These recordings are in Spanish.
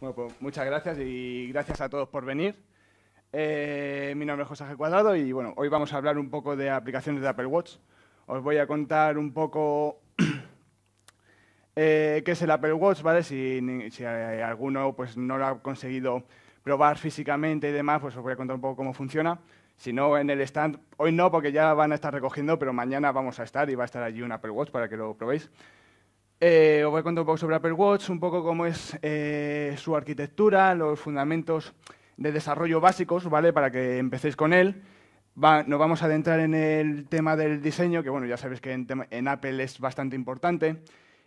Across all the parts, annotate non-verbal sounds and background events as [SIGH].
Bueno, pues muchas gracias y gracias a todos por venir. Eh, mi nombre es José G. Cuadrado y bueno, hoy vamos a hablar un poco de aplicaciones de Apple Watch. Os voy a contar un poco [CLEARS THROAT] eh, qué es el Apple Watch, ¿vale? Si, si alguno pues, no lo ha conseguido probar físicamente y demás, pues os voy a contar un poco cómo funciona. Si no, en el stand, hoy no, porque ya van a estar recogiendo, pero mañana vamos a estar y va a estar allí un Apple Watch para que lo probéis. Eh, os voy a contar un poco sobre Apple Watch, un poco cómo es eh, su arquitectura, los fundamentos de desarrollo básicos, ¿vale? Para que empecéis con él. nos vamos a adentrar en el tema del diseño, que bueno, ya sabéis que en, Apple es bastante importante,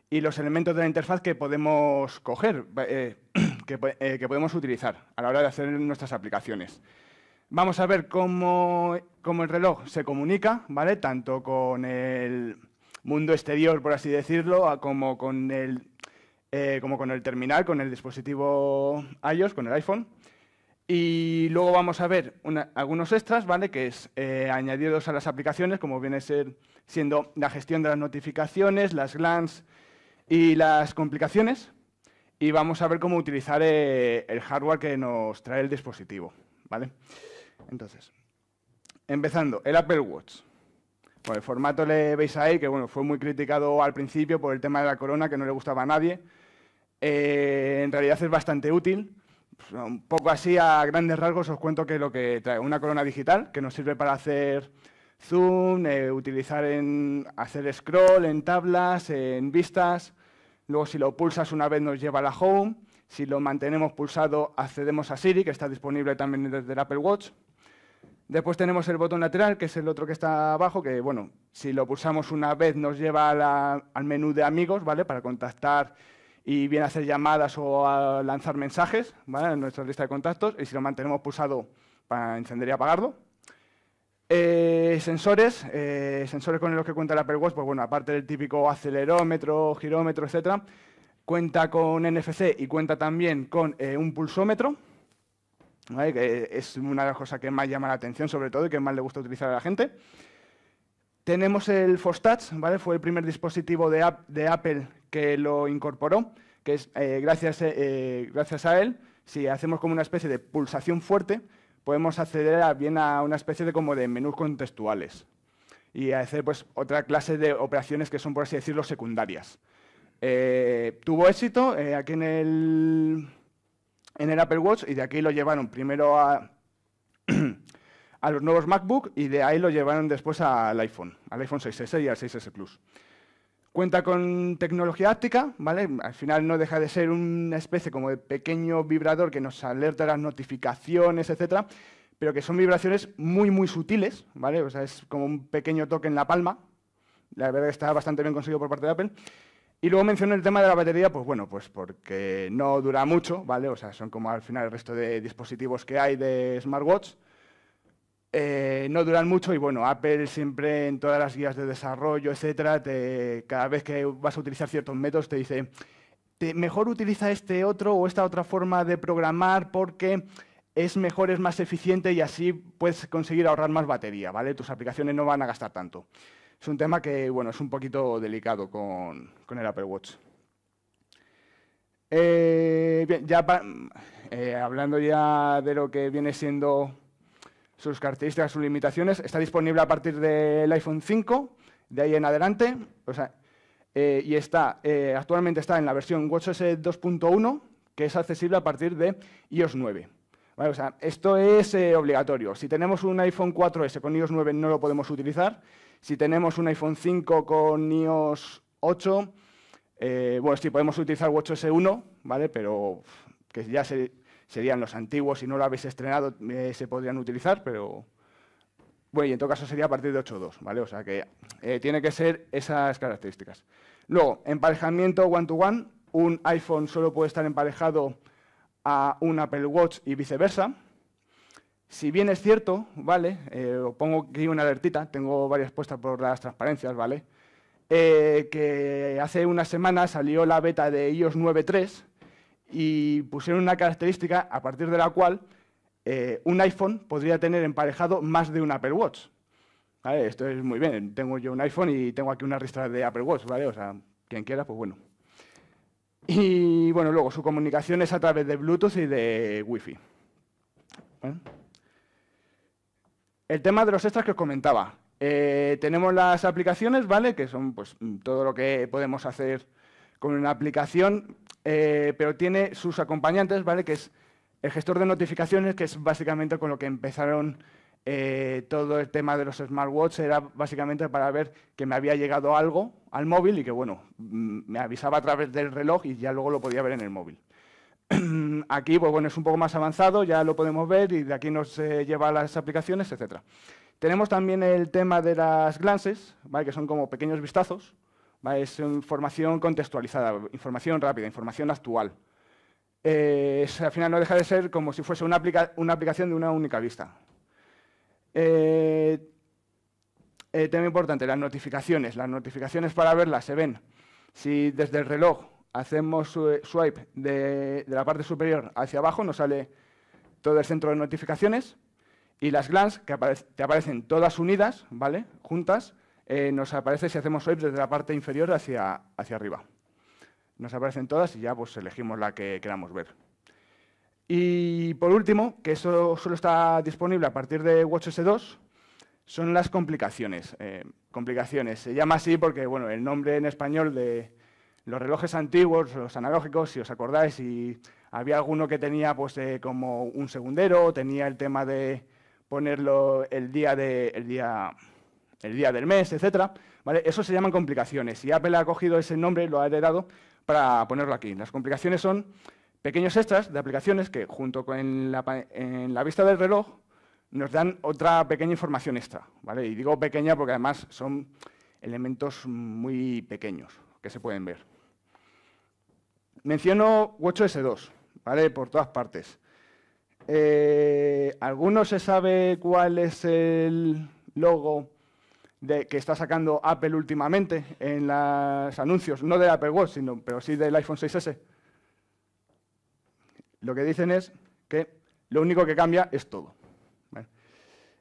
y los elementos de la interfaz que podemos coger, eh, [CLEARS THROAT] que, que podemos utilizar a la hora de hacer nuestras aplicaciones. Vamos a ver cómo, cómo el reloj se comunica, ¿vale? Tanto con el mundo exterior, por así decirlo, como con el, eh, como con el terminal, con el dispositivo iOS, con el iPhone. Y luego vamos a ver algunos extras, ¿vale? Que es eh, añadidos a las aplicaciones, como viene siendo la gestión de las notificaciones, las glance y las complicaciones. Y vamos a ver cómo utilizar eh, el hardware que nos trae el dispositivo, ¿vale? Entonces, empezando, el Apple Watch el formato le veis ahí, que bueno, fue muy criticado al principio por el tema de la corona, que no le gustaba a nadie. Eh, en realidad es bastante útil. Pues, un poco así, a grandes rasgos, os cuento que lo que trae una corona digital, que nos sirve para hacer zoom, eh, utilizar en hacer scroll en tablas, en vistas. Luego, si lo pulsas una vez, nos lleva a la home. Si lo mantenemos pulsado, accedemos a Siri, que está disponible también desde el Apple Watch. Después tenemos el botón lateral, que es el otro que está abajo, que bueno, si lo pulsamos una vez nos lleva al menú de amigos, ¿vale? Para contactar y bien hacer llamadas o lanzar mensajes, ¿vale? En nuestra lista de contactos. Y si lo mantenemos pulsado para encender y apagarlo. Eh, sensores, eh, sensores con los que cuenta el Apple Watch, pues bueno, aparte del típico acelerómetro, girómetro, etcétera, cuenta con NFC y cuenta también con eh, un pulsómetro que es una de las cosas que más llama la atención, sobre todo, y que más le gusta utilizar a la gente. Tenemos el Touch ¿vale? fue el primer dispositivo de, de Apple que lo incorporó, que es eh, gracias, eh, gracias a él, si hacemos como una especie de pulsación fuerte, podemos acceder bien a una especie de, como de menús contextuales y hacer pues, otra clase de operaciones que son, por así decirlo, secundarias. Eh, tuvo éxito aquí en el en el Apple Watch y de aquí lo llevaron primero [CLEARS THROAT] a, los nuevos MacBook y de ahí lo llevaron después al iPhone, al iPhone 6S y al 6S Plus. Cuenta con tecnología áptica, ¿vale? Al final no deja de ser una especie como de pequeño vibrador que nos alerta las notificaciones, etcétera, pero que son vibraciones muy, muy sutiles, ¿vale? O sea, es como un pequeño toque en la palma. La verdad que está bastante bien conseguido por parte de Apple. Y luego mencioné el tema de la batería, pues bueno, pues porque no dura mucho, ¿vale? O sea, son como al final el resto de dispositivos que hay de smartwatch. Eh, no duran mucho y bueno, Apple siempre en todas las guías de desarrollo, etcétera, cada vez que vas a utilizar ciertos métodos te dice, te, mejor utiliza este otro o esta otra forma de programar porque es mejor, es más eficiente y así puedes conseguir ahorrar más batería, ¿vale? Tus aplicaciones no van a gastar tanto. Es un tema que, bueno, es un poquito delicado con, el Apple Watch. Eh, ya eh, hablando ya de lo que viene siendo sus características, sus limitaciones, está disponible a partir del iPhone 5, de ahí en adelante, eh, y está, actualmente está en la versión WatchOS 2.1, que es accesible a partir de iOS 9. esto es obligatorio. Si tenemos un iPhone 4S con iOS 9 no lo podemos utilizar, si tenemos un iPhone 5 con iOS 8, eh, bueno, sí, podemos utilizar WatchOS 1, ¿vale? Pero que ya serían los antiguos, si no lo habéis estrenado, eh, se podrían utilizar, pero... Bueno, y en todo caso sería a partir de 8.2, ¿vale? O sea que eh, tiene que ser esas características. Luego, emparejamiento one to One, un iPhone solo puede estar emparejado a un Apple Watch y viceversa. Si bien es cierto, ¿vale? Eh, pongo aquí una alertita, tengo varias puestas por las transparencias, ¿vale? Eh, que hace unas semanas salió la beta de iOS 9.3 y pusieron una característica a partir de la cual eh, un iPhone podría tener emparejado más de un Apple Watch. ¿Vale? Esto es muy bien, tengo yo un iPhone y tengo aquí una ristra de Apple Watch, ¿vale? O sea, quien quiera, pues bueno. Y bueno, luego su comunicación es a través de Bluetooth y de Wi-Fi. El tema de los extras que os comentaba. Eh, tenemos las aplicaciones, ¿vale? Que son pues, todo lo que podemos hacer con una aplicación, eh, pero tiene sus acompañantes, ¿vale? Que es el gestor de notificaciones, que es básicamente con lo que empezaron eh, todo el tema de los smartwatches. era básicamente para ver que me había llegado algo al móvil y que, bueno, mm, me avisaba a través del reloj y ya luego lo podía ver en el móvil. [CLEARS THROAT] Aquí, pues bueno, es un poco más avanzado, ya lo podemos ver y de aquí nos eh, lleva a las aplicaciones, etc. Tenemos también el tema de las glances, que son como pequeños vistazos. Es información contextualizada, información rápida, información actual. Eh, al final no deja de ser como si fuese una, aplicación de una única vista. Eh, tema importante, las notificaciones. Las notificaciones para verlas se ven si desde el reloj hacemos swipe de, la parte superior hacia abajo, nos sale todo el centro de notificaciones y las glands que te aparecen todas unidas, ¿vale? Juntas, eh, nos aparece si hacemos swipe desde la parte inferior hacia, hacia arriba. Nos aparecen todas y ya pues elegimos la que queramos ver. Y por último, que eso solo está disponible a partir de Watch s 2, son las complicaciones. Eh, complicaciones, se llama así porque bueno, el nombre en español de, los relojes antiguos, los analógicos, si os acordáis, y había alguno que tenía pues, eh, como un segundero, tenía el tema de ponerlo el día, del mes, etc. Eso se llaman complicaciones y Apple ha cogido ese nombre, lo ha heredado, para ponerlo aquí. Las complicaciones son pequeños extras de aplicaciones que, junto con la, en la vista del reloj, nos dan otra pequeña información extra. Y digo pequeña porque además son elementos muy pequeños que se pueden ver. Menciono 8S2, ¿vale? Por todas partes. Eh, ¿Alguno se sabe cuál es el logo de, que está sacando Apple últimamente en los anuncios? No de Apple Watch, sino, pero sí del iPhone 6S. Lo que dicen es que lo único que cambia es todo.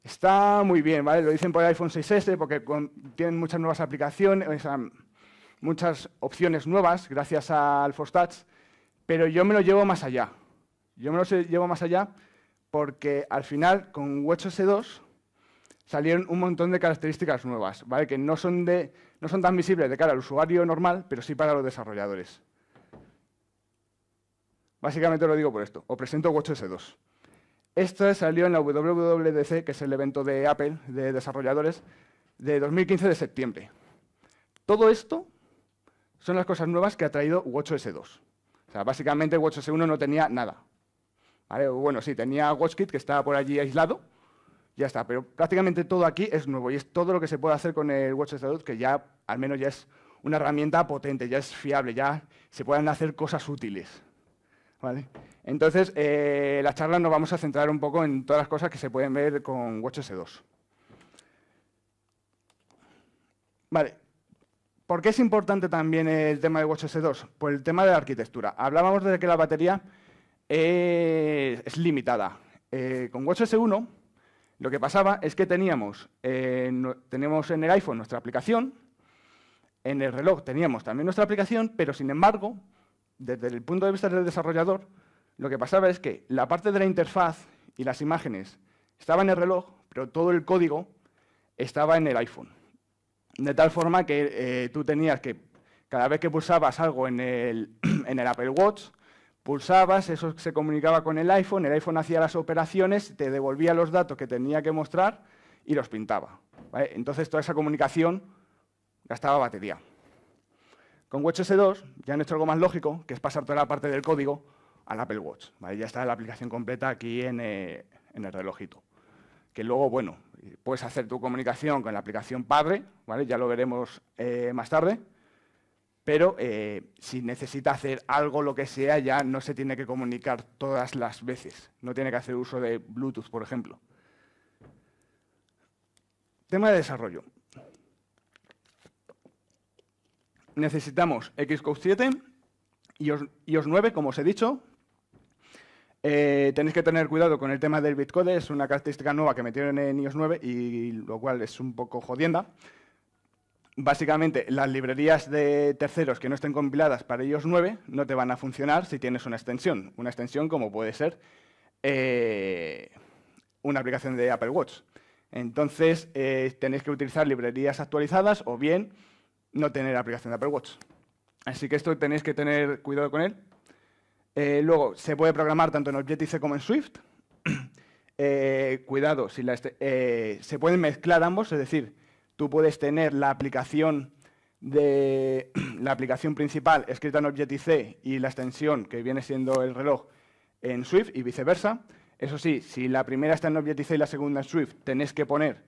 Está muy bien, ¿vale? Lo dicen por el iPhone 6S porque tienen muchas nuevas aplicaciones muchas opciones nuevas gracias al Fostats, pero yo me lo llevo más allá. Yo me lo llevo más allá porque al final con s 2 salieron un montón de características nuevas, ¿vale? que no son, de, no son tan visibles de cara al usuario normal, pero sí para los desarrolladores. Básicamente lo digo por esto, os presento s 2 Esto salió en la WWDC, que es el evento de Apple de desarrolladores, de 2015 de septiembre. Todo esto son las cosas nuevas que ha traído WatchOS 2. O sea, básicamente WatchOS 1 no tenía nada. Bueno, sí, tenía WatchKit que estaba por allí aislado, ya está, pero prácticamente todo aquí es nuevo y es todo lo que se puede hacer con el WatchOS 2 que ya al menos ya es una herramienta potente, ya es fiable, ya se pueden hacer cosas útiles. ¿Vale? Entonces, eh, la charla nos vamos a centrar un poco en todas las cosas que se pueden ver con WatchOS 2. Vale, ¿Por qué es importante también el tema de s 2? Pues el tema de la arquitectura. Hablábamos de que la batería eh, es limitada. Eh, con S 1 lo que pasaba es que teníamos, eh, teníamos en el iPhone nuestra aplicación, en el reloj teníamos también nuestra aplicación, pero sin embargo, desde el punto de vista del desarrollador, lo que pasaba es que la parte de la interfaz y las imágenes estaba en el reloj, pero todo el código estaba en el iPhone de tal forma que eh, tú tenías que, cada vez que pulsabas algo [CLEARS THROAT] en el, Apple Watch, pulsabas, eso se comunicaba con el iPhone, el iPhone hacía las operaciones, te devolvía los datos que tenía que mostrar y los pintaba. Entonces toda esa comunicación gastaba batería. Con s 2 ya han hecho algo más lógico, que es pasar toda la parte del código al Apple Watch. Ya está la aplicación completa aquí en eh, el relojito. Que luego, bueno, puedes hacer tu comunicación con la aplicación padre, ¿vale? ya lo veremos eh, más tarde, pero eh, si necesita hacer algo, lo que sea, ya no se tiene que comunicar todas las veces, no tiene que hacer uso de Bluetooth, por ejemplo. Tema de desarrollo. Necesitamos Xcode 7 y OS 9, como os he dicho, eh, tenéis que tener cuidado con el tema del bitcode, es una característica nueva que metieron en iOS 9 y lo cual es un poco jodienda. Básicamente, las librerías de terceros que no estén compiladas para iOS 9 no te van a funcionar si tienes una extensión. Una extensión como puede ser eh, una aplicación de Apple Watch. Entonces, eh, tenéis que utilizar librerías actualizadas o bien no tener aplicación de Apple Watch. Así que esto tenéis que tener cuidado con él eh, luego, se puede programar tanto en Objective-C como en Swift. [CLEARS THROAT] Eh, cuidado, si eh, se pueden mezclar ambos, es decir, tú puedes tener la aplicación [CLEARS THROAT] principal escrita en Objective-C y la extensión que viene siendo el reloj en Swift y viceversa. Eso sí, si la primera está en Objective-C y la segunda en Swift, tenés que poner,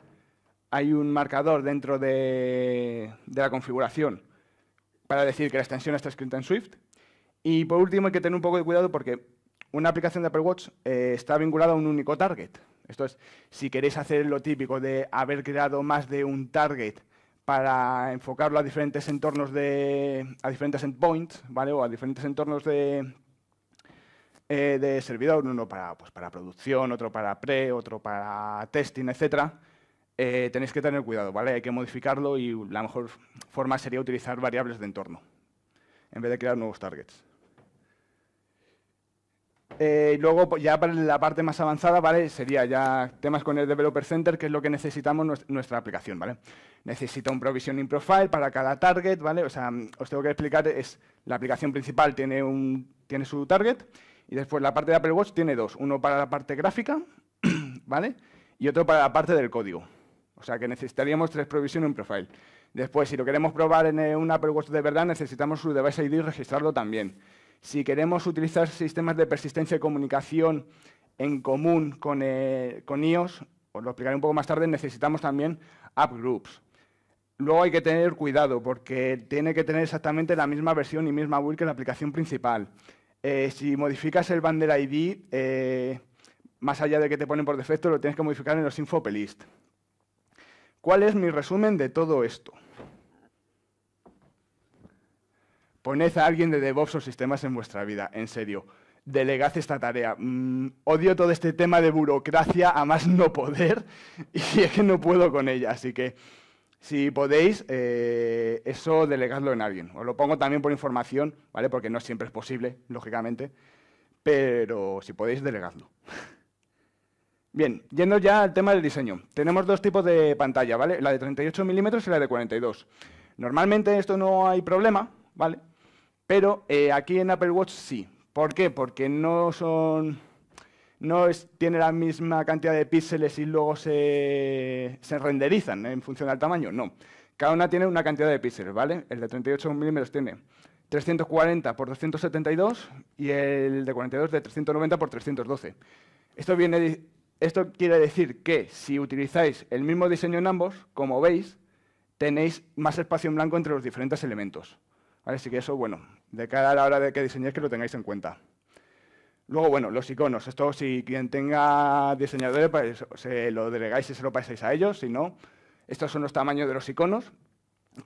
hay un marcador dentro de, de la configuración para decir que la extensión está escrita en Swift y por último, hay que tener un poco de cuidado porque una aplicación de Apple Watch eh, está vinculada a un único target. Esto es, si queréis hacer lo típico de haber creado más de un target para enfocarlo a diferentes entornos de. a diferentes endpoints, ¿vale? O a diferentes entornos de. Eh, de servidor, uno para, pues, para producción, otro para pre, otro para testing, etcétera. Eh, tenéis que tener cuidado, ¿vale? Hay que modificarlo y la mejor forma sería utilizar variables de entorno en vez de crear nuevos targets. Eh, luego, pues, ya para la parte más avanzada, Sería ya temas con el Developer Center, que es lo que necesitamos nuestra aplicación, ¿vale? Necesita un provisioning profile para cada target, O sea, os tengo que explicar, es la aplicación principal tiene, tiene su target y después la parte de Apple Watch tiene dos. Uno para la parte gráfica, [CLEARS THROAT] ¿vale? Y otro para la parte del código. O sea, que necesitaríamos tres provisioning profile. Después, si lo queremos probar en eh, un Apple Watch de verdad, necesitamos su device ID y registrarlo también. Si queremos utilizar sistemas de persistencia y comunicación en común con, eh, con IOS, os lo explicaré un poco más tarde, necesitamos también app groups. Luego hay que tener cuidado porque tiene que tener exactamente la misma versión y misma build que la aplicación principal. Eh, si modificas el bandera ID, eh, más allá de que te ponen por defecto, lo tienes que modificar en los info ¿Cuál es mi resumen de todo esto? Poned a alguien de DevOps o sistemas en vuestra vida, en serio. Delegad esta tarea. Mm, odio todo este tema de burocracia a más no poder [LAUGHS] y es que no puedo con ella. Así que si podéis, eh, eso delegadlo en alguien. Os lo pongo también por información, ¿vale? Porque no siempre es posible, lógicamente. Pero si podéis, delegadlo. [LAUGHS] Bien, yendo ya al tema del diseño. Tenemos dos tipos de pantalla, ¿vale? La de 38 milímetros y la de 42. Normalmente esto no hay problema, ¿vale? Pero eh, aquí en Apple Watch sí. ¿Por qué? Porque no tiene la misma cantidad de píxeles y luego se, renderizan ¿eh? en función del tamaño. No. Cada una tiene una cantidad de píxeles, ¿vale? El de 38 milímetros tiene 340 por 272 y el de 42 de 390 por 312. esto quiere decir que si utilizáis el mismo diseño en ambos, como veis, tenéis más espacio en blanco entre los diferentes elementos. Así que eso, bueno, de cara a la hora de que diseñéis, que lo tengáis en cuenta. Luego, bueno, los iconos. Esto, si quien tenga diseñadores, pues, se lo delegáis y se lo pasáis a ellos. Si no, estos son los tamaños de los iconos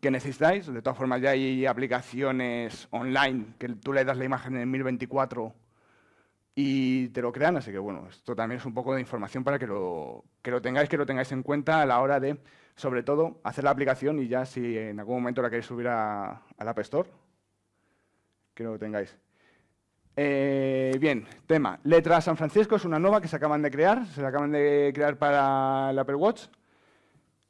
que necesitáis. De todas formas, ya hay aplicaciones online que tú le das la imagen en 1024 y te lo crean. Así que, bueno, esto también es un poco de información para que lo tengáis, que lo tengáis en cuenta a la hora de sobre todo, hacer la aplicación y ya si en algún momento la queréis subir a, la App Store, que lo tengáis. Eh, bien, tema. Letra San Francisco es una nueva que se acaban de crear, se la acaban de crear para el Apple Watch.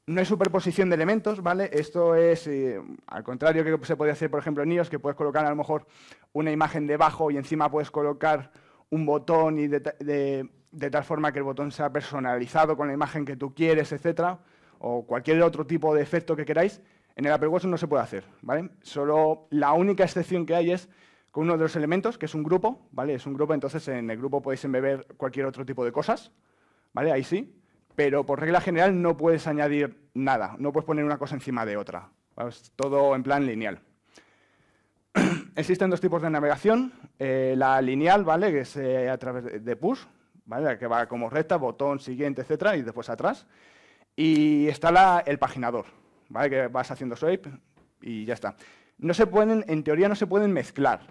No es superposición de elementos, ¿vale? Esto es, eh, al contrario que se podría hacer, por ejemplo, en iOS, que puedes colocar a lo mejor una imagen debajo y encima puedes colocar un botón y de, tal forma que el botón sea personalizado con la imagen que tú quieres, etcétera o cualquier otro tipo de efecto que queráis, en el Apple no se puede hacer, ¿vale? Solo la única excepción que hay es con uno de los elementos, que es un grupo, ¿vale? Es un grupo, entonces en el grupo podéis embeber cualquier otro tipo de cosas, ¿vale? Ahí sí, pero por regla general no puedes añadir nada, no puedes poner una cosa encima de otra, es todo en plan lineal. [CLEARS THROAT] Existen dos tipos de navegación, eh, la lineal, ¿vale? Que es eh, a través de push, ¿vale? que va como recta, botón, siguiente, etcétera, y después atrás. Y está el paginador, ¿vale? que vas haciendo swipe y ya está. No se pueden, en teoría no se pueden mezclar,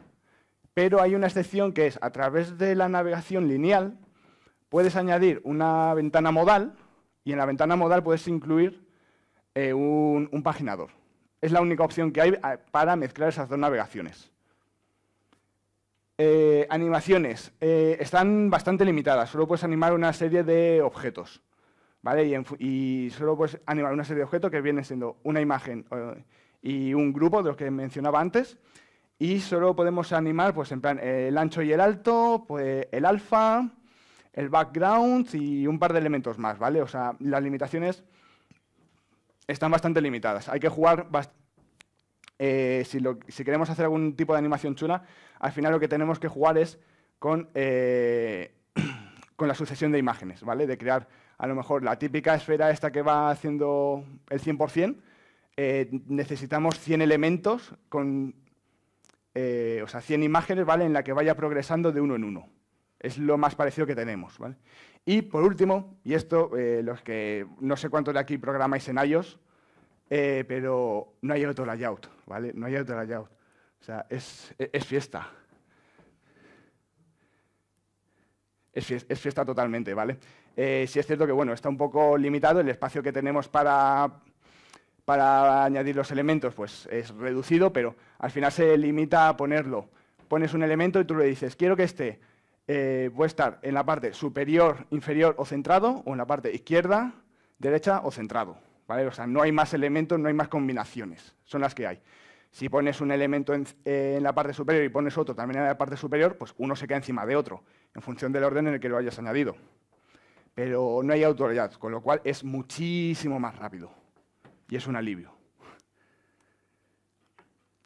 pero hay una excepción que es a través de la navegación lineal puedes añadir una ventana modal y en la ventana modal puedes incluir eh, un, paginador. Es la única opción que hay eh, para mezclar esas dos navegaciones. Eh, animaciones. están bastante limitadas. Solo puedes animar una serie de objetos. Y, solo puedes animar una serie de objetos que vienen siendo una imagen eh, y un grupo de los que mencionaba antes. Y solo podemos animar, pues el ancho y el alto, pues el alfa, el background y un par de elementos más, ¿vale? O sea, las limitaciones están bastante limitadas. Hay que jugar... Eh, si, queremos hacer algún tipo de animación chula, al final lo que tenemos que jugar es con, eh, [CLEARS THROAT] con la sucesión de imágenes, ¿vale? De crear a lo mejor la típica esfera esta que va haciendo el 100%, eh, necesitamos 100 elementos con, eh, o sea, 100 imágenes, ¿vale? En la que vaya progresando de uno en uno. Es lo más parecido que tenemos, Y por último, y esto, eh, los que no sé cuántos de aquí programáis en iOS, pero no hay otro layout, ¿vale? No hay otro layout. O sea, es, fiesta. Es, es fiesta totalmente, ¿vale? Eh, si es cierto que bueno, está un poco limitado el espacio que tenemos para, añadir los elementos pues es reducido, pero al final se limita a ponerlo. Pones un elemento y tú le dices, quiero que esté, eh, estar en la parte superior, inferior o centrado, o en la parte izquierda, derecha o centrado. ¿vale? O sea, no hay más elementos, no hay más combinaciones, son las que hay. Si pones un elemento en, en la parte superior y pones otro también en la parte superior, pues uno se queda encima de otro, en función del orden en el que lo hayas añadido pero no hay autoridad, con lo cual es muchísimo más rápido y es un alivio.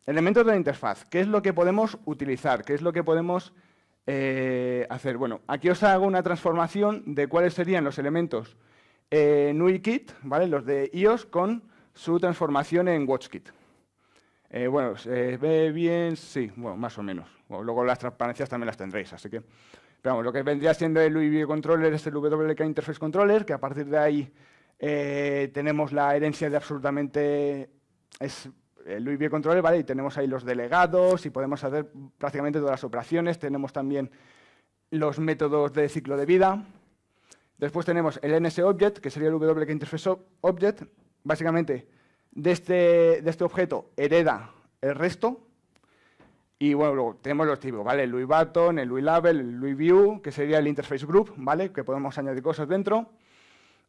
Elementos de la interfaz. ¿Qué es lo que podemos utilizar? ¿Qué es lo que podemos eh, hacer? Bueno, aquí os hago una transformación de cuáles serían los elementos eh, ¿vale? los de iOS, con su transformación en WatchKit. Eh, bueno, ¿se ve bien? Sí, bueno, más o menos. luego las transparencias también las tendréis, así que lo que vendría siendo el UIB controller es el WK Interface Controller, que a partir de ahí eh, tenemos la herencia de absolutamente... Es, el UIB controller, ¿vale? Y tenemos ahí los delegados y podemos hacer prácticamente todas las operaciones. Tenemos también los métodos de ciclo de vida. Después tenemos el NSObject, que sería el WK Interface Object. Básicamente, de este, de este objeto hereda el resto, y bueno, tenemos los tipos, ¿vale? El Louis el Louis Label, el Louis View, que sería el Interface Group, ¿vale? Que podemos añadir cosas dentro.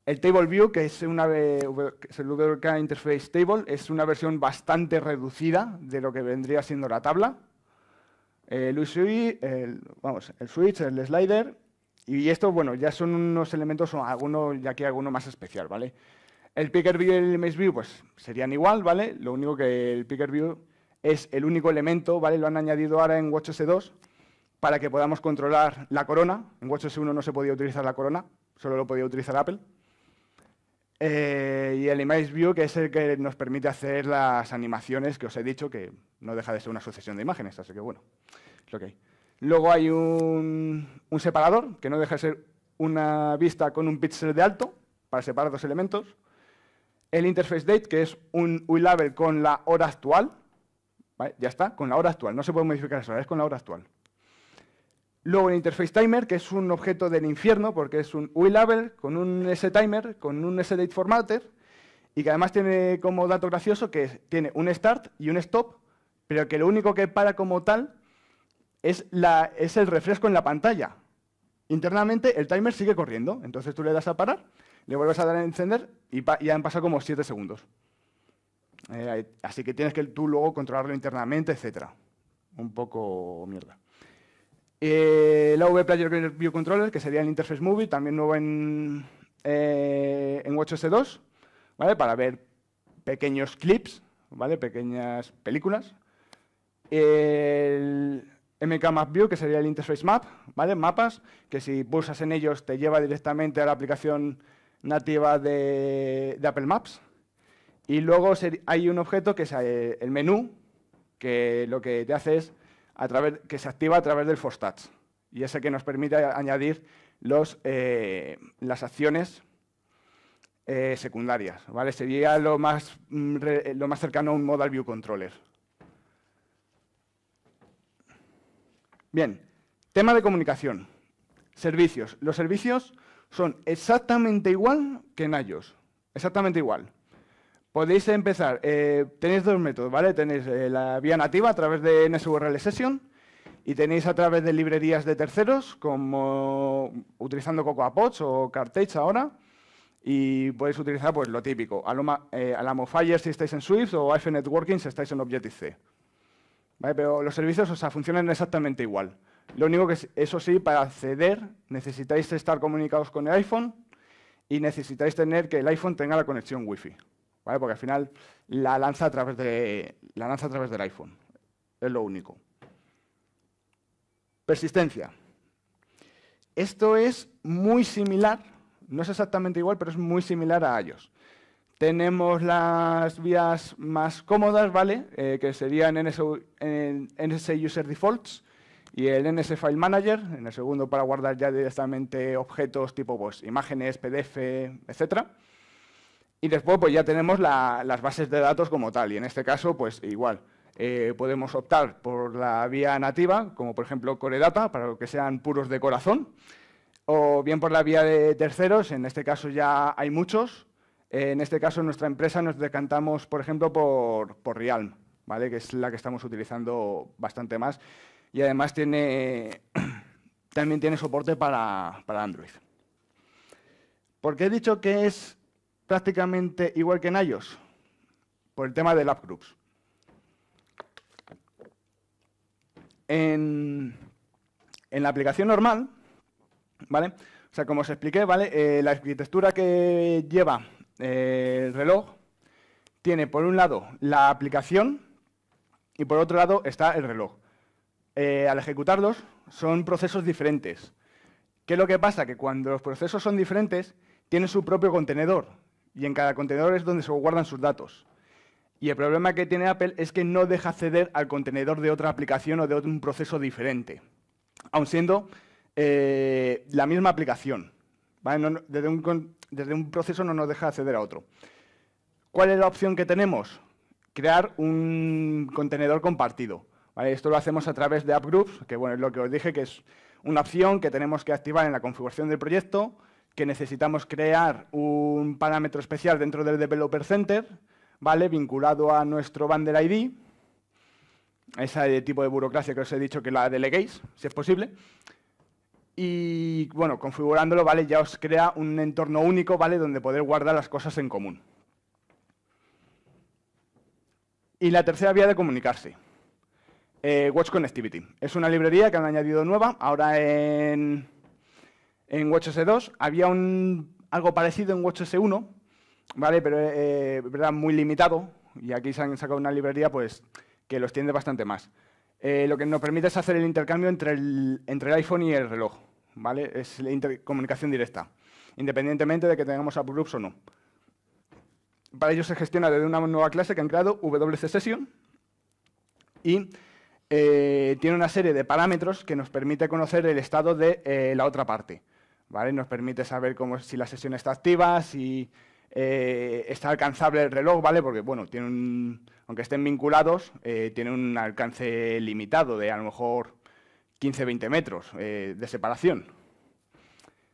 El Table View, que es, una, el Interface Table, es una versión bastante reducida de lo que vendría siendo la tabla. El, UI el, vamos, el switch, el slider, y esto, bueno, ya son unos elementos, son alguno, ya que alguno más especial, ¿vale? El Picker View y el Image View, pues serían igual, ¿vale? Lo único que el Picker View es el único elemento, ¿vale? Lo han añadido ahora en WatchOS 2 para que podamos controlar la corona. En WatchOS 1 no se podía utilizar la corona, solo lo podía utilizar Apple. Eh, y el Image View, que es el que nos permite hacer las animaciones que os he dicho, que no deja de ser una sucesión de imágenes, así que bueno, es Luego hay un, separador, que no deja de ser una vista con un píxel de alto, para separar dos elementos. El Interface Date, que es un UILabel con la hora actual, ya está, con la hora actual. No se puede modificar hora, es con la hora actual. Luego el interface timer, que es un objeto del infierno, porque es un label con un S-timer, con un S-date y que además tiene como dato gracioso que tiene un start y un stop, pero que lo único que para como tal es, la, es el refresco en la pantalla. Internamente el timer sigue corriendo, entonces tú le das a parar, le vuelves a dar a encender y, ya han pasado como 7 segundos. Eh, así que tienes que tú luego controlarlo internamente, etc. Un poco mierda. El eh, la Player View Controller, que sería el Interface Movie, también nuevo en, eh, en WatchOS 2, ¿vale? para ver pequeños clips, ¿vale? pequeñas películas. El MK Map View, que sería el Interface Map, ¿vale? mapas, que si pulsas en ellos te lleva directamente a la aplicación nativa de Apple Maps. Y luego hay un objeto que es eh, el menú, que lo que te hace es a través, que se activa a través del Touch. Y ese que nos permite añadir eh, las acciones eh, secundarias. ¿vale? Sería lo más, mm, lo más cercano a un Modal View Controller. Bien, tema de comunicación. Servicios. Los servicios son exactamente igual que en iOS. Exactamente igual. Podéis empezar, eh, tenéis dos métodos, ¿vale? Tenéis eh, la vía nativa a través de NSURL Session y tenéis a través de librerías de terceros, como utilizando CocoaPods o Cartage ahora, y podéis utilizar pues, lo típico, eh, Alamofire Alamo Fire si estáis en Swift o iPhone Networking si estáis en Objective-C. Pero los servicios o sea, funcionan exactamente igual. Lo único que, eso sí, para acceder necesitáis estar comunicados con el iPhone y necesitáis tener que el iPhone tenga la conexión Wi-Fi. ¿vale? Porque al final la lanza a través, de, la lanza a través del iPhone. Es lo único. Persistencia. Esto es muy similar, no es exactamente igual, pero es muy similar a iOS. Tenemos las vías más cómodas, ¿vale? Eh, que serían NSUserDefaults User Defaults y el NS File Manager, en el segundo para guardar ya directamente objetos tipo pues, imágenes, PDF, etcétera. Y después pues, ya tenemos las bases de datos como tal, y en este caso, pues igual. Eh, podemos optar por la vía nativa, como por ejemplo Core Data, para que sean puros de corazón, o bien por la vía de terceros, en este caso ya hay muchos. en este caso, en nuestra empresa nos decantamos, por ejemplo, por, Realm, ¿vale? que es la que estamos utilizando bastante más, y además tiene, [COUGHS] también tiene soporte para, para Android. Porque he dicho que es prácticamente igual que en ellos por el tema de Lab Groups. En, la aplicación normal, ¿vale? O sea, como os expliqué, ¿vale? Eh, la arquitectura que lleva eh, el reloj tiene, por un lado, la aplicación y, por otro lado, está el reloj. Eh, al ejecutarlos, son procesos diferentes. ¿Qué es lo que pasa? Que cuando los procesos son diferentes, tienen su propio contenedor, y en cada contenedor es donde se guardan sus datos. Y el problema que tiene Apple es que no deja acceder al contenedor de otra aplicación o de un proceso diferente, aun siendo eh, la misma aplicación. desde, un, proceso no nos deja acceder a otro. ¿Cuál es la opción que tenemos? Crear un contenedor compartido. Esto lo hacemos a través de App Groups, que bueno, es lo que os dije, que es una opción que tenemos que activar en la configuración del proyecto, que necesitamos crear un parámetro especial dentro del Developer Center, ¿vale? vinculado a nuestro Bundle ID, ese tipo de burocracia que os he dicho que la deleguéis, si es posible. Y bueno, configurándolo, ¿vale? Ya os crea un entorno único, ¿vale? Donde poder guardar las cosas en común. Y la tercera vía de comunicarse. Eh, Watch Connectivity. Es una librería que han añadido nueva. Ahora en, en WatchOS 2 había algo parecido en WatchOS 1, ¿vale? Pero eh, muy limitado. Y aquí se han sacado una librería pues, que los extiende bastante más. Eh, lo que nos permite es hacer el intercambio entre el, iPhone y el reloj. ¿vale? Es la comunicación directa, independientemente de que tengamos Groups o no. Para ello se gestiona desde una nueva clase que han creado, WC Session, y eh, tiene una serie de parámetros que nos permite conocer el estado de eh, la otra parte. ¿vale? Nos permite saber cómo, si la sesión está activa, si eh, está alcanzable el reloj, ¿vale? Porque, bueno, tiene aunque estén vinculados, eh, tiene un alcance limitado de a lo mejor 15-20 metros eh, de separación.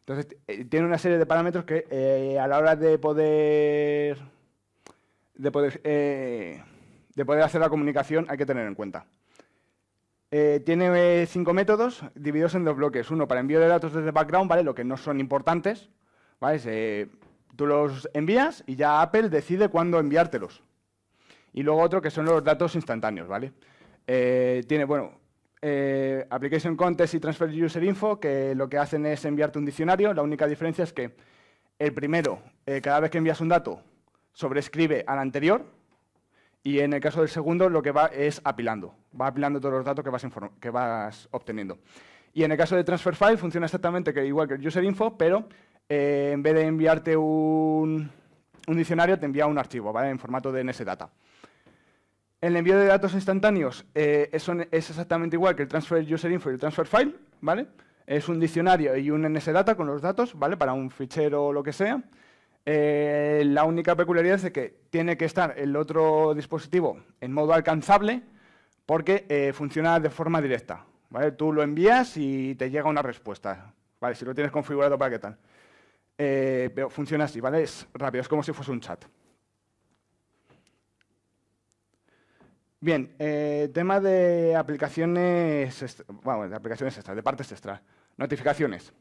Entonces, tiene una serie de parámetros que a la hora de poder, de poder, de poder hacer la comunicación hay que tener en cuenta. Eh, tiene eh, cinco métodos divididos en dos bloques. Uno para envío de datos desde background, ¿vale? Lo que no son importantes, ¿vale? tú los envías y ya Apple decide cuándo enviártelos. Y luego otro que son los datos instantáneos, ¿vale? Eh, tiene, bueno, Application Context y Transfer User Info, que lo que hacen es enviarte un diccionario. La única diferencia es que el primero, cada vez que envías un dato, sobrescribe al anterior, y en el caso del segundo, lo que va es apilando. Va apilando todos los datos que vas, que vas obteniendo. Y en el caso de Transfer File funciona exactamente que, igual que el User Info, pero eh, en vez de enviarte un, diccionario, te envía un archivo ¿vale? en formato de NSData. El envío de datos instantáneos eh, es, exactamente igual que el Transfer User Info y el Transfer File. ¿vale? Es un diccionario y un NSData con los datos ¿vale? para un fichero o lo que sea. Eh, la única peculiaridad es que tiene que estar el otro dispositivo en modo alcanzable porque eh, funciona de forma directa. Tú lo envías y te llega una respuesta. Si lo tienes configurado para qué tal. Eh, pero funciona así, ¿vale? Es rápido, es como si fuese un chat. Bien, tema de aplicaciones, de aplicaciones extra, de partes extra. Notificaciones.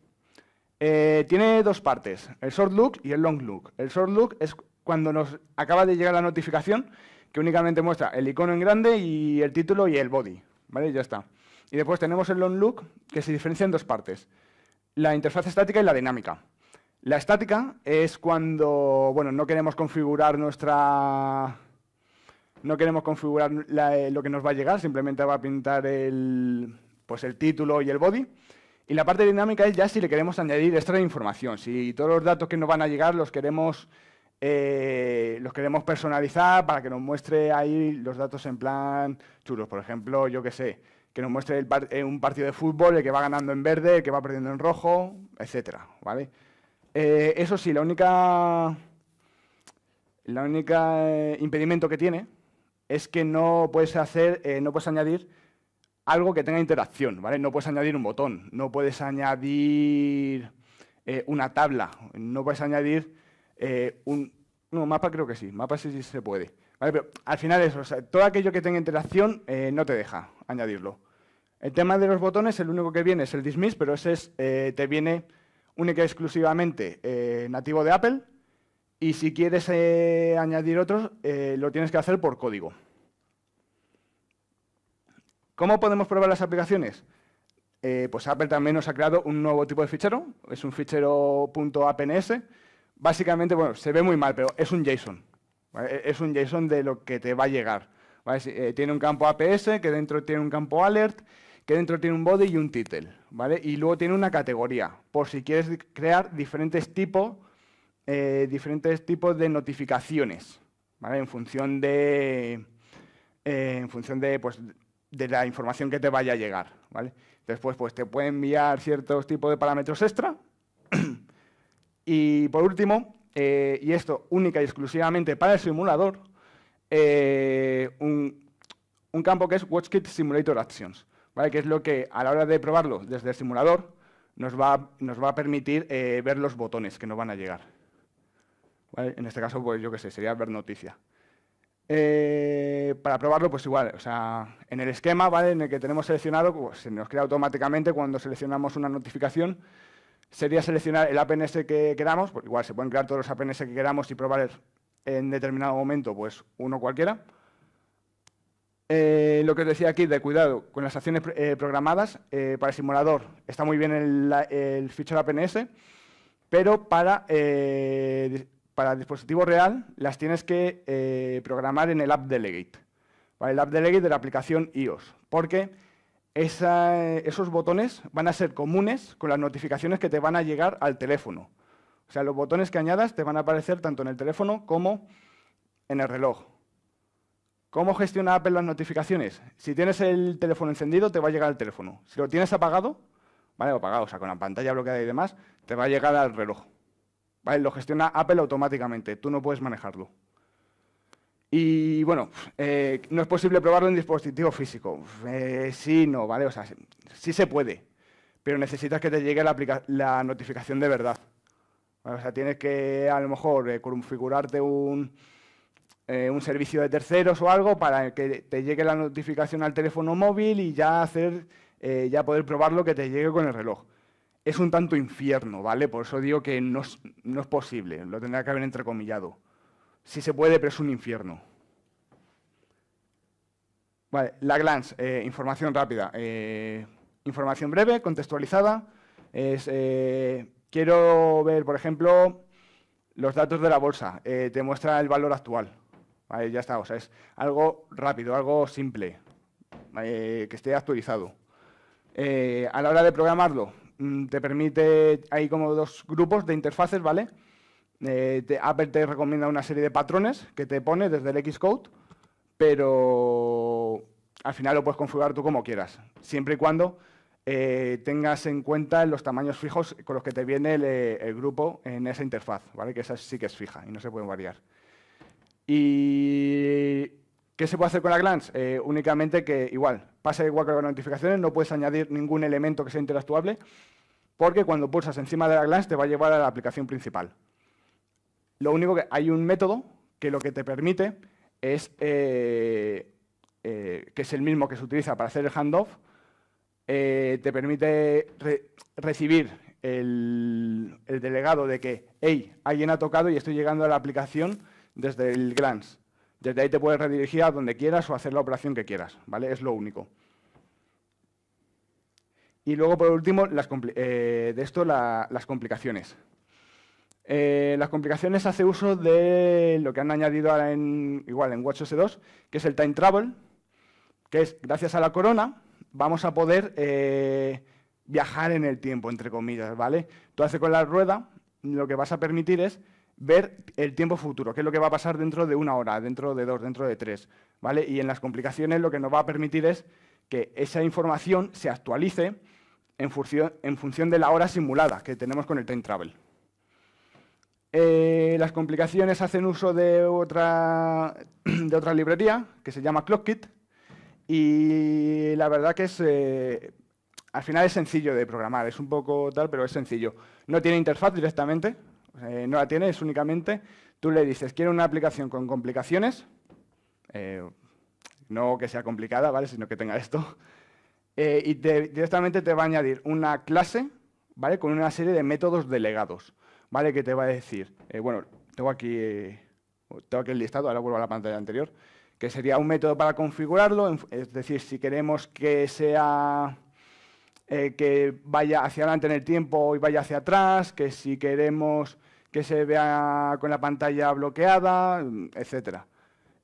Eh, tiene dos partes, el short look y el long look. El short look es cuando nos acaba de llegar la notificación que únicamente muestra el icono en grande y el título y el body. Ya está. Y después tenemos el long look que se diferencia en dos partes, la interfaz estática y la dinámica. La estática es cuando bueno, no queremos configurar nuestra... No queremos configurar eh, lo que nos va a llegar, simplemente va a pintar el, pues el título y el body. Y la parte dinámica es ya si le queremos añadir extra información, si todos los datos que nos van a llegar los queremos, eh, los queremos personalizar para que nos muestre ahí los datos en plan chulos. Por ejemplo, yo qué sé, que nos muestre eh, un partido de fútbol, el que va ganando en verde, el que va perdiendo en rojo, etcétera, ¿vale? Eh, eso sí, la única, la única impedimento que tiene es que no puedes hacer, no puedes añadir algo que tenga interacción, ¿vale? No puedes añadir un botón, no puedes añadir eh, una tabla, no puedes añadir eh, un... mapa creo que sí, mapa sí, se puede. Pero al final eso, todo aquello que tenga interacción eh, no te deja añadirlo. El tema de los botones, el único que viene es el dismiss, pero ese es, te viene única y exclusivamente nativo de Apple. Y si quieres añadir otros, lo tienes que hacer por código. ¿Cómo podemos probar las aplicaciones? Eh, pues Apple también nos ha creado un nuevo tipo de fichero, es un fichero .apns. Básicamente, bueno, se ve muy mal, pero es un JSON. E-, es un JSON de lo que te va a llegar. Eh, tiene un campo APS, que dentro tiene un campo alert, que dentro tiene un body y un title, ¿vale? Y luego tiene una categoría, por si quieres crear diferentes tipos, eh, diferentes tipos de notificaciones, En función de, en función de, pues, de la información que te vaya a llegar. ¿vale? Después, pues te puede enviar ciertos tipos de parámetros extra. [CLEARS THROAT] y por último, eh, y esto única y exclusivamente para el simulador, eh, un, campo que es WatchKit Simulator Actions, ¿vale? que es lo que a la hora de probarlo desde el simulador nos va, nos va a permitir eh, ver los botones que nos van a llegar. En este caso, pues yo qué sé, sería ver noticia. Eh, para probarlo, pues igual, o sea, en el esquema ¿vale? en el que tenemos seleccionado, pues, se nos crea automáticamente cuando seleccionamos una notificación, sería seleccionar el APNS que queramos, porque igual se pueden crear todos los APNS que queramos y probar en determinado momento, pues uno cualquiera. Eh, lo que os decía aquí de cuidado con las acciones eh, programadas, para el simulador está muy bien el, el fichero APNS, pero para para el dispositivo real las tienes que eh, programar en el App Delegate, para el App Delegate de la aplicación iOS, porque esos botones van a ser comunes con las notificaciones que te van a llegar al teléfono. O sea, los botones que añadas te van a aparecer tanto en el teléfono como en el reloj. ¿Cómo gestiona Apple las notificaciones? Si tienes el teléfono encendido, te va a llegar al teléfono. Si lo tienes apagado, vale, apagado, o sea, con la pantalla bloqueada y demás, te va a llegar al reloj. Lo gestiona Apple automáticamente, tú no puedes manejarlo. Y bueno, eh, no es posible probarlo en dispositivo físico. Eh, sí, no, ¿vale? O sea, sí, se puede, pero necesitas que te llegue la, notificación de verdad. O sea, tienes que a lo mejor eh, configurarte un, servicio de terceros o algo para que te llegue la notificación al teléfono móvil y ya hacer, ya poder probarlo que te llegue con el reloj es un tanto infierno, ¿vale? Por eso digo que no es, posible, lo tendrá que haber entrecomillado. Sí se puede, pero es un infierno. Vale, glance. Eh, información rápida. Eh, información breve, contextualizada. Es, eh, quiero ver, por ejemplo, los datos de la bolsa. te muestra el valor actual. ya está, o sea, es algo rápido, algo simple, que esté actualizado. a la hora de programarlo, Mm, te permite, hay como dos grupos de interfaces, ¿vale? Eh, te, Apple te recomienda una serie de patrones que te pone desde el Xcode, pero al final lo puedes configurar tú como quieras, siempre y cuando eh, tengas en cuenta los tamaños fijos con los que te viene eh, el, grupo en esa interfaz, ¿vale? Que esa sí que es fija y no se pueden variar. Y ¿Qué se puede hacer con la glance? Eh, únicamente que igual, pasa igual que con las notificaciones, no puedes añadir ningún elemento que sea interactuable, porque cuando pulsas encima de la glance te va a llevar a la aplicación principal. Lo único que hay un método que lo que te permite es, eh, eh, que es el mismo que se utiliza para hacer el handoff, te permite recibir el, el delegado de que, hey, alguien ha tocado y estoy llegando a la aplicación desde el glance. Desde ahí te puedes redirigir a donde quieras o hacer la operación que quieras, ¿vale? Es lo único. Y luego, por último, eh, de esto las complicaciones. Eh, las complicaciones hace uso de lo que han añadido ahora en, igual en WatchOS 2, que es el time travel, que es gracias a la corona vamos a poder eh, viajar en el tiempo, entre comillas, ¿vale? Tú haces con la rueda, lo que vas a permitir es ver el tiempo futuro, qué es lo que va a pasar dentro de una hora, dentro de dos, dentro de tres. ¿vale? Y en las complicaciones lo que nos va a permitir es que esa información se actualice en función, de la hora simulada que tenemos con el time travel. Eh, las complicaciones hacen uso de otra, de otra librería que se llama ClockKit y la verdad que es, eh, al final es sencillo de programar, es un poco tal, pero es sencillo. No tiene interfaz directamente, eh, no la tienes, únicamente tú le dices, quiero una aplicación con complicaciones, eh, no que sea complicada, ¿vale? Sino que tenga esto. [LAUGHS] Eh, y directamente te va a añadir una clase, ¿vale? Con una serie de métodos delegados, ¿vale? Que te va a decir, bueno, tengo aquí, tengo aquí el listado, ahora vuelvo a la pantalla anterior, que sería un método para configurarlo, es decir, si queremos que sea... que vaya hacia adelante en el tiempo y vaya hacia atrás, que si queremos que se vea con la pantalla bloqueada, etc.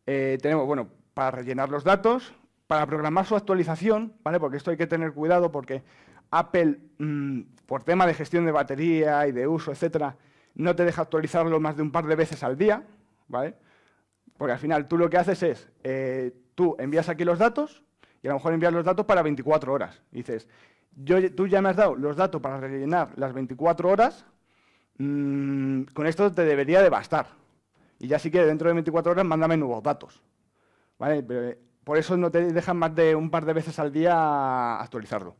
Eh, tenemos, bueno, para rellenar los datos, para programar su actualización, ¿vale? Porque esto hay que tener cuidado porque Apple, mm, por tema de gestión de batería y de uso, etcétera, no te deja actualizarlo más de un par de veces al día, ¿vale? Porque al final tú lo que haces es, eh, tú envías aquí los datos y a lo mejor envías los datos para 24 horas. dices, yo, tú ya me has dado los datos para rellenar las 24 horas, Mm, con esto te debería de bastar. Y ya si quieres, dentro de 24 horas, mándame nuevos datos. Eh, por eso no te dejan más de un par de veces al día actualizarlo.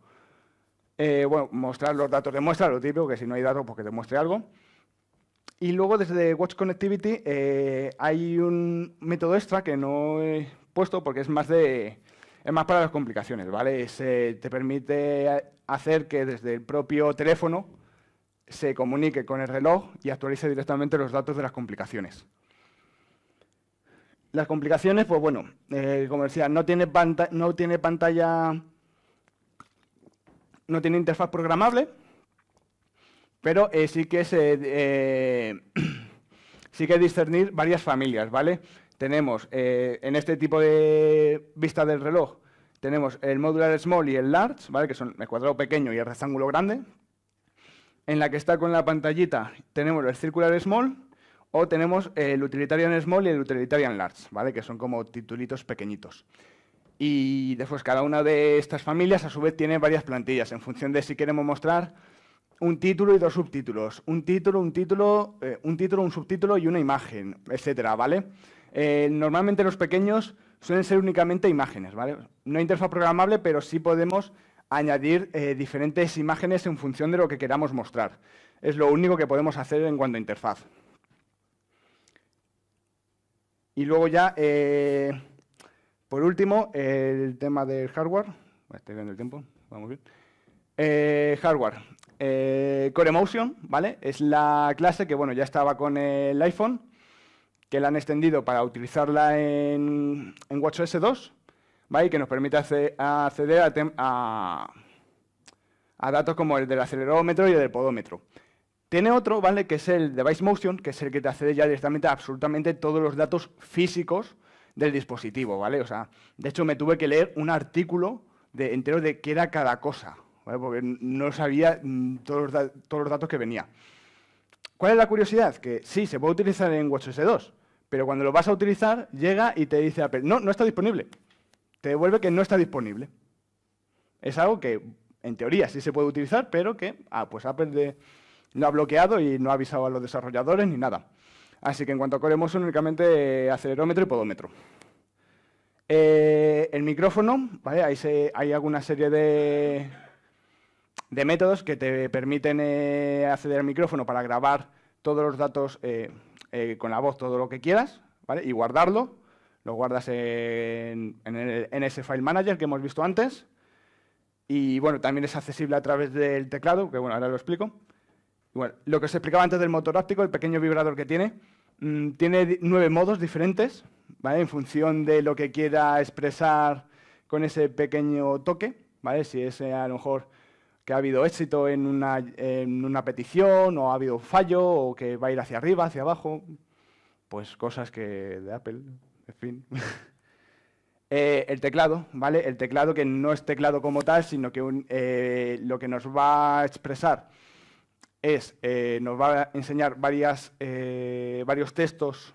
Eh, bueno, mostrar los datos de muestra, lo típico, que si no hay datos, porque pues te muestre algo. Y luego desde Watch Connectivity eh, hay un método extra que no he puesto porque es más de es más para las complicaciones, ¿vale? te permite hacer que desde el propio teléfono se comunique con el reloj y actualice directamente los datos de las complicaciones. Las complicaciones, pues bueno, eh, como decía, no tiene, no tiene pantalla, no tiene interfaz programable, pero eh, sí que se, eh, [CLEARS THROAT] sí que discernir varias familias, ¿vale? Tenemos en este tipo de vista del reloj, tenemos el modular small y el large, ¿vale? Que son el cuadrado pequeño y el rectángulo grande, en la que está con la pantallita, tenemos el circular small o tenemos el utilitarian small y el utilitarian large, ¿vale? que son como titulitos pequeñitos. Y después cada una de estas familias a su vez tiene varias plantillas en función de si queremos mostrar un título y dos subtítulos, un título, un título, eh, un título, un subtítulo y una imagen, etcétera, ¿vale? Eh, normalmente los pequeños suelen ser únicamente imágenes, ¿vale? No hay interfaz programable, pero sí podemos añadir eh, diferentes imágenes en función de lo que queramos mostrar. Es lo único que podemos hacer en cuanto a interfaz. Y luego ya, eh, por último, el tema del hardware. Estoy viendo el tiempo, vamos bien. Eh, hardware. Eh, CoreMotion, ¿vale? Es la clase que, bueno, ya estaba con el iPhone, que la han extendido para utilizarla en, en WatchOS 2 ¿vale? que nos permite acceder a, a, datos como el del acelerómetro y el del podómetro. Tiene otro, ¿vale? que es el Device Motion, que es el que te accede ya directamente a absolutamente todos los datos físicos del dispositivo, ¿vale? O sea, de hecho me tuve que leer un artículo de, entero de qué era cada cosa, Porque no sabía mm, todos los, todos los datos que venía. ¿Cuál es la curiosidad? Que sí, se puede utilizar en WatchOS 2, pero cuando lo vas a utilizar, llega y te dice no, no está disponible te devuelve que no está disponible. Es algo que, en teoría, sí se puede utilizar, pero que, ah, pues Apple no ha bloqueado y no ha avisado a los desarrolladores ni nada. Así que en cuanto a Core únicamente acelerómetro y podómetro. Eh, el micrófono, ¿vale? Ahí hay alguna serie de, de métodos que te permiten eh, acceder al micrófono para grabar todos los datos eh, con la voz, todo lo que quieras, ¿vale? Y guardarlo lo guardas en, ese File Manager que hemos visto antes. Y bueno, también es accesible a través del teclado, que bueno, ahora lo explico. lo que os explicaba antes del motor óptico, el pequeño vibrador que tiene, mm, tiene nueve modos diferentes, ¿vale? En función de lo que quiera expresar con ese pequeño toque, ¿vale? Si es eh, a lo mejor que ha habido éxito en una, en una petición, o ha habido fallo, o que va a ir hacia arriba, hacia abajo, pues cosas que de Apple en fin. [LAUGHS] Eh, el teclado, ¿vale? El teclado que no es teclado como tal, sino que eh, lo que nos va a expresar es, eh, nos va a enseñar varias, varios textos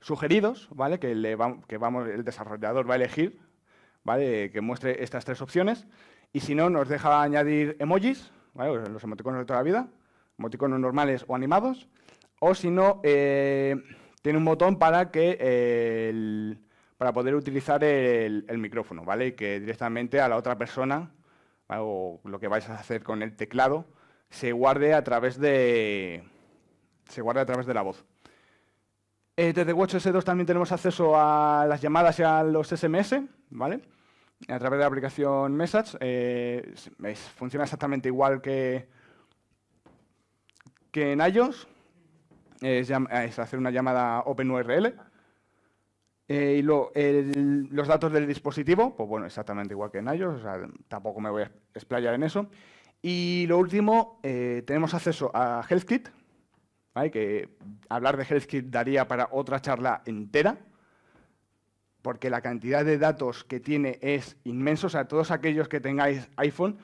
sugeridos, ¿vale? Que, que vamos, el desarrollador va a elegir, ¿vale? Que muestre estas tres opciones. Y si no, nos deja añadir emojis, ¿vale? los emoticonos de toda la vida, emoticonos normales o animados. O si no, eh, tiene un botón para que eh, para poder utilizar el, micrófono, ¿vale? Y que directamente a la otra persona o lo que vais a hacer con el teclado se guarde a través de se guarde a través de la voz. Eh, desde Watch s 2 también tenemos acceso a las llamadas y a los SMS, ¿vale? A través de la aplicación Message. Eh, funciona exactamente igual que, que en iOS, es, hacer una llamada OpenURL. Eh, y luego, los datos del dispositivo, pues bueno, exactamente igual que en iOS, tampoco me voy a explayar en eso. Y lo último, eh, tenemos acceso a HealthKit, que hablar de HealthKit daría para otra charla entera, porque la cantidad de datos que tiene es inmenso. O sea, todos aquellos que tengáis iPhone,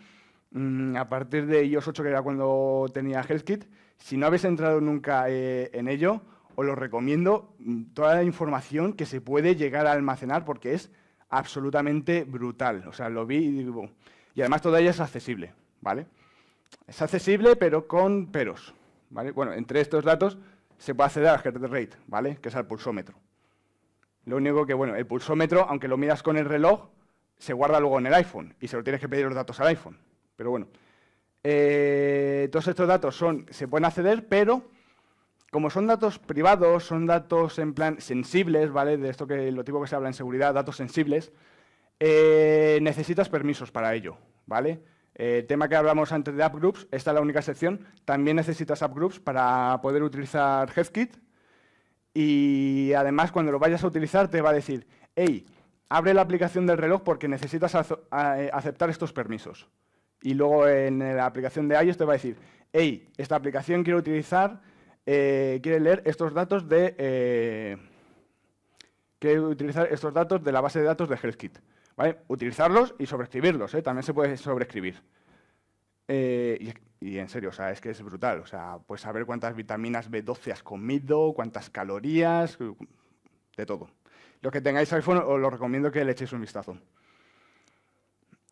mm, a partir de iOS 8, que era cuando tenía HealthKit, si no habéis entrado nunca eh, en ello, os lo recomiendo mm, toda la información que se puede llegar a almacenar porque es absolutamente brutal. O sea, lo vi y y además toda ella es accesible, ¿vale? Es accesible, pero con peros, ¿vale? Bueno, entre estos datos se puede acceder al heart rate, ¿vale? Que es al pulsómetro. Lo único que, bueno, el pulsómetro, aunque lo miras con el reloj, se guarda luego en el iPhone y se lo tienes que pedir los datos al iPhone. Pero bueno, eh, todos estos datos se pueden acceder, pero como son datos privados, son datos en plan sensibles, ¿vale? De esto que lo tipo que se habla en seguridad, datos sensibles, eh, necesitas permisos para ello, ¿vale? Eh, el tema que hablamos antes de App Groups, esta es la única sección, también necesitas Groups para poder utilizar HeadKit y además cuando lo vayas a utilizar te va a decir, hey, abre la aplicación del reloj porque necesitas aceptar estos permisos y luego en la aplicación de iOS te va a decir, hey, esta aplicación quiere utilizar, eh, quiere leer estos datos de... Eh, quiere utilizar estos datos de la base de datos de HealthKit. ¿vale? Utilizarlos y sobreescribirlos, ¿eh? también se puede sobreescribir. Eh, y, en serio, o sea, es que es brutal. O sea, pues saber cuántas vitaminas B12 has comido, cuántas calorías, de todo. Los que tengáis iPhone os lo recomiendo que le echéis un vistazo.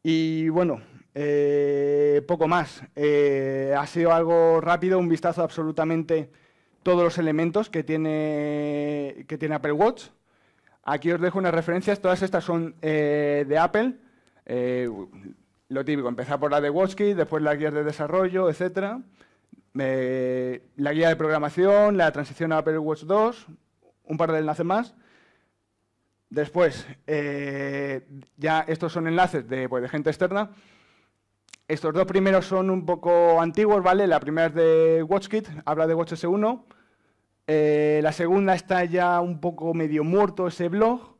Y bueno, eh, poco más. Eh, ha sido algo rápido, un vistazo absolutamente todos los elementos que tiene, que tiene Apple Watch. Aquí os dejo unas referencias, todas estas son eh, de Apple. lo típico, empezar por la de WatchKey, después la guía de desarrollo, etc. la guía de programación, la transición a Apple Watch 2, un par de enlaces más. Después, ya estos son enlaces de pues, gente externa. Estos dos primeros son un poco antiguos, ¿vale? La primera es de WatchKit, habla de watchs 1 eh, la segunda está ya un poco medio muerto ese blog.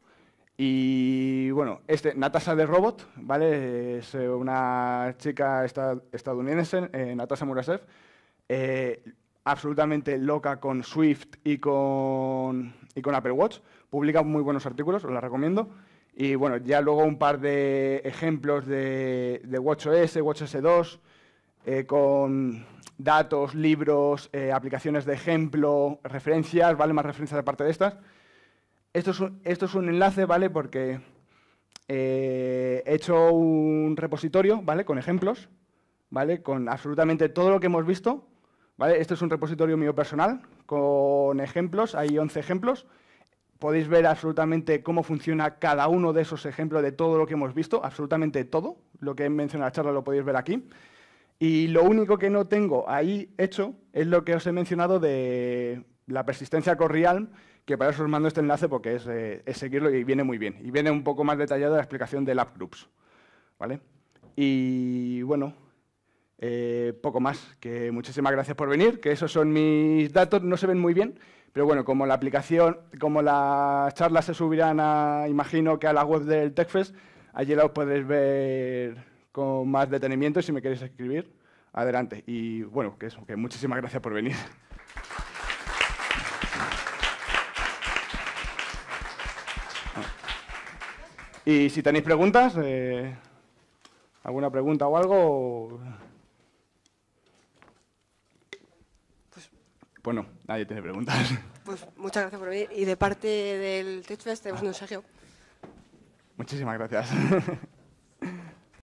Y bueno, este, Natasha de Robot, ¿vale? Es eh, una chica estadounidense, eh, Natasha Murasev, absolutamente loca con Swift y con, y con Apple Watch. Publica muy buenos artículos, os la recomiendo. Y bueno, ya luego un par de ejemplos de, de WatchOS, WatchOS 2, eh, con datos, libros, eh, aplicaciones de ejemplo, referencias, ¿vale? Más referencias aparte de estas. Esto es un, enlace, ¿vale? Porque eh, he hecho un repositorio, ¿vale? Con ejemplos, ¿vale? Con absolutamente todo lo que hemos visto, ¿vale? esto es un repositorio mío personal, con ejemplos, hay 11 ejemplos podéis ver absolutamente cómo funciona cada uno de esos ejemplos de todo lo que hemos visto, absolutamente todo. Lo que he mencionado en la charla lo podéis ver aquí. Y lo único que no tengo ahí hecho es lo que os he mencionado de la persistencia corrial que para eso os mando este enlace porque eh, es, seguirlo y viene muy bien. Y viene un poco más detallada la explicación de Lab Groups. ¿Vale? Y bueno, eh, poco más. Que muchísimas gracias por venir, que esos son mis datos, no se ven muy bien, pero bueno, como la aplicación, como las charlas se subirán, a, imagino que a la web del TechFest, allí la podéis ver con más detenimiento Y si me queréis escribir. Adelante. Y bueno, que eso, que muchísimas gracias por venir. Y si tenéis preguntas, eh, alguna pregunta o algo, pues, pues no. Nadie tiene preguntas. [LAUGHS] Pues muchas gracias por venir. Y de parte del TechFest tenemos un ah. Sergio. Muchísimas gracias. [LAUGHS]